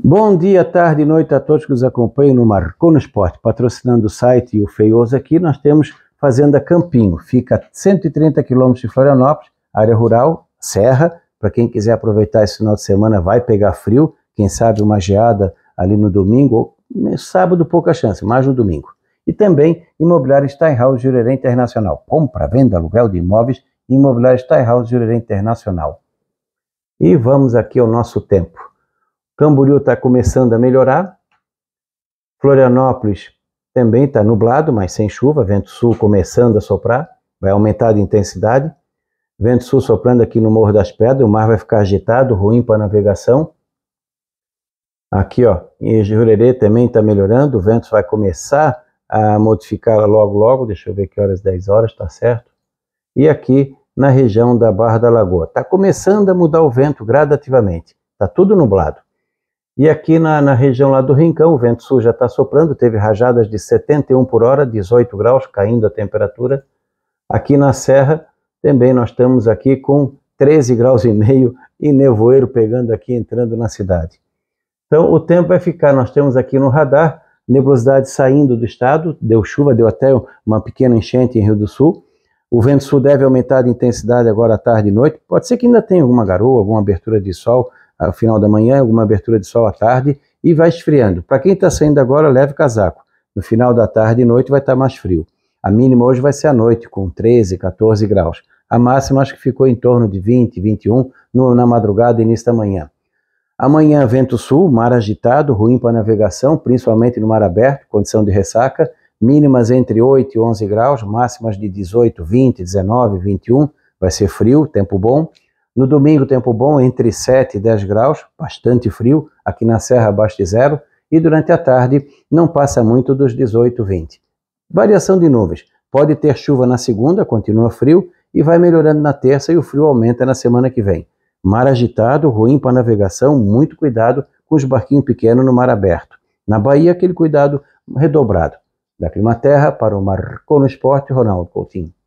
Bom dia, tarde e noite a todos que nos acompanham no Marco no Esporte, patrocinando o site e o Feioso aqui, nós temos Fazenda Campinho, fica a 130 quilômetros de Florianópolis, área rural, serra, para quem quiser aproveitar esse final de semana, vai pegar frio, quem sabe uma geada ali no domingo, ou sábado pouca chance, mas no domingo. E também Imobiliário Steinhaus Jurerê Internacional, compra, venda, aluguel de imóveis, Imobiliário Steinhaus Jurerê Internacional. E vamos aqui ao nosso tempo. Camboriú está começando a melhorar. Florianópolis também está nublado, mas sem chuva. Vento sul começando a soprar, vai aumentar de intensidade. Vento sul soprando aqui no Morro das Pedras, o mar vai ficar agitado, ruim para navegação. Aqui, ó, em Jurerê também está melhorando, o vento vai começar a modificar logo, logo, deixa eu ver que horas, 10 horas, está certo? E aqui na região da Barra da Lagoa, está começando a mudar o vento gradativamente, está tudo nublado. E aqui na, na região lá do Rincão, o vento sul já está soprando, teve rajadas de 71 por hora, 18 graus, caindo a temperatura. Aqui na Serra, também nós estamos aqui com 13 graus e meio e nevoeiro pegando aqui, entrando na cidade. Então o tempo vai ficar, nós temos aqui no radar, nebulosidade saindo do estado, deu chuva, deu até uma pequena enchente em Rio do Sul. O vento sul deve aumentar de intensidade agora à tarde e noite. Pode ser que ainda tenha alguma garoa, alguma abertura de sol, ao final da manhã, alguma abertura de sol à tarde e vai esfriando. Para quem está saindo agora, leve casaco. No final da tarde e noite vai estar tá mais frio. A mínima hoje vai ser à noite, com 13, 14 graus. A máxima acho que ficou em torno de 20, 21 no, na madrugada e início da manhã. Amanhã, vento sul, mar agitado, ruim para navegação, principalmente no mar aberto, condição de ressaca. Mínimas entre 8 e 11 graus, máximas de 18, 20, 19, 21. Vai ser frio, tempo bom. No domingo, tempo bom, entre 7 e 10 graus, bastante frio, aqui na Serra abaixo de zero. E durante a tarde, não passa muito dos 18, 20. Variação de nuvens. Pode ter chuva na segunda, continua frio, e vai melhorando na terça e o frio aumenta na semana que vem. Mar agitado, ruim para navegação, muito cuidado com os barquinhos pequenos no mar aberto. Na Bahia, aquele cuidado redobrado. Da clima terra para o Marco no Esporte, Ronaldo Coutinho.